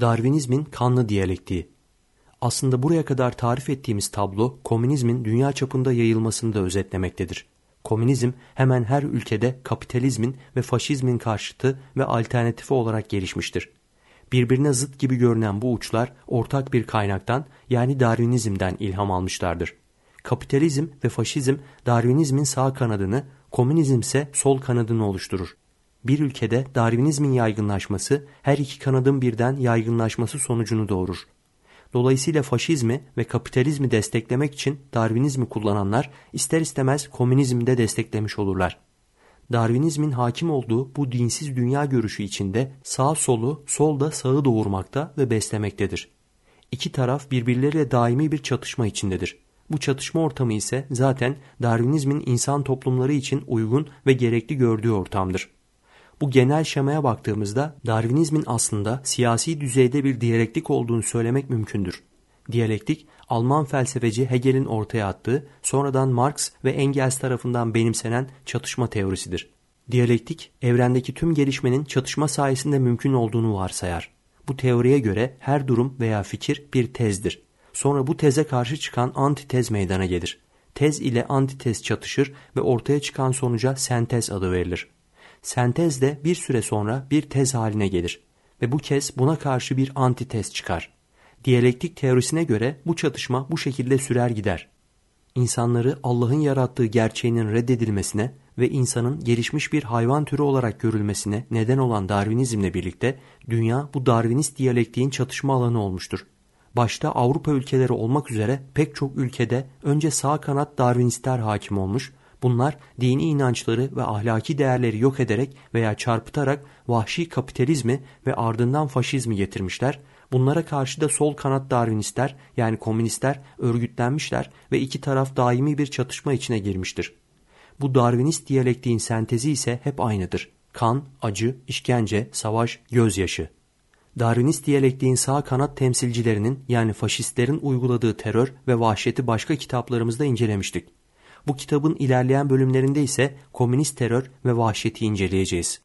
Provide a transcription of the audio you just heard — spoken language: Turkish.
Darwinizmin kanlı diyalektiği. Aslında buraya kadar tarif ettiğimiz tablo komünizmin dünya çapında yayılmasını da özetlemektedir. Komünizm hemen her ülkede kapitalizmin ve faşizmin karşıtı ve alternatifi olarak gelişmiştir. Birbirine zıt gibi görünen bu uçlar ortak bir kaynaktan yani Darwinizm'den ilham almışlardır. Kapitalizm ve faşizm Darwinizmin sağ kanadını, komünizm ise sol kanadını oluşturur. Bir ülkede Darwinizmin yaygınlaşması her iki kanadın birden yaygınlaşması sonucunu doğurur. Dolayısıyla faşizmi ve kapitalizmi desteklemek için Darwinizmi kullananlar ister istemez komünizmi de desteklemiş olurlar. Darwinizmin hakim olduğu bu dinsiz dünya görüşü içinde sağ solu, sol da sağı doğurmakta ve beslemektedir. İki taraf birbirleriyle daimi bir çatışma içindedir. Bu çatışma ortamı ise zaten Darwinizmin insan toplumları için uygun ve gerekli gördüğü ortamdır. Bu genel şemaya baktığımızda Darwinizmin aslında siyasi düzeyde bir diyalektik olduğunu söylemek mümkündür. Diyalektik, Alman felsefeci Hegel'in ortaya attığı, sonradan Marx ve Engels tarafından benimsenen çatışma teorisidir. Diyalektik, evrendeki tüm gelişmenin çatışma sayesinde mümkün olduğunu varsayar. Bu teoriye göre her durum veya fikir bir tezdir. Sonra bu teze karşı çıkan antitez meydana gelir. Tez ile antitez çatışır ve ortaya çıkan sonuca sentez adı verilir sentez de bir süre sonra bir tez haline gelir ve bu kez buna karşı bir antitez çıkar. Diyalektik teorisine göre bu çatışma bu şekilde sürer gider. İnsanları Allah'ın yarattığı gerçeğinin reddedilmesine ve insanın gelişmiş bir hayvan türü olarak görülmesine neden olan Darwinizmle birlikte dünya bu Darwinist diyalektiğin çatışma alanı olmuştur. Başta Avrupa ülkeleri olmak üzere pek çok ülkede önce sağ kanat Darwinistler hakim olmuş Bunlar dini inançları ve ahlaki değerleri yok ederek veya çarpıtarak vahşi kapitalizmi ve ardından faşizmi getirmişler. Bunlara karşı da sol kanat darwinistler yani komünistler örgütlenmişler ve iki taraf daimi bir çatışma içine girmiştir. Bu darwinist diyalektiğin sentezi ise hep aynıdır. Kan, acı, işkence, savaş, gözyaşı. Darwinist diyalektiğin sağ kanat temsilcilerinin yani faşistlerin uyguladığı terör ve vahşeti başka kitaplarımızda incelemiştik. Bu kitabın ilerleyen bölümlerinde ise komünist terör ve vahşeti inceleyeceğiz.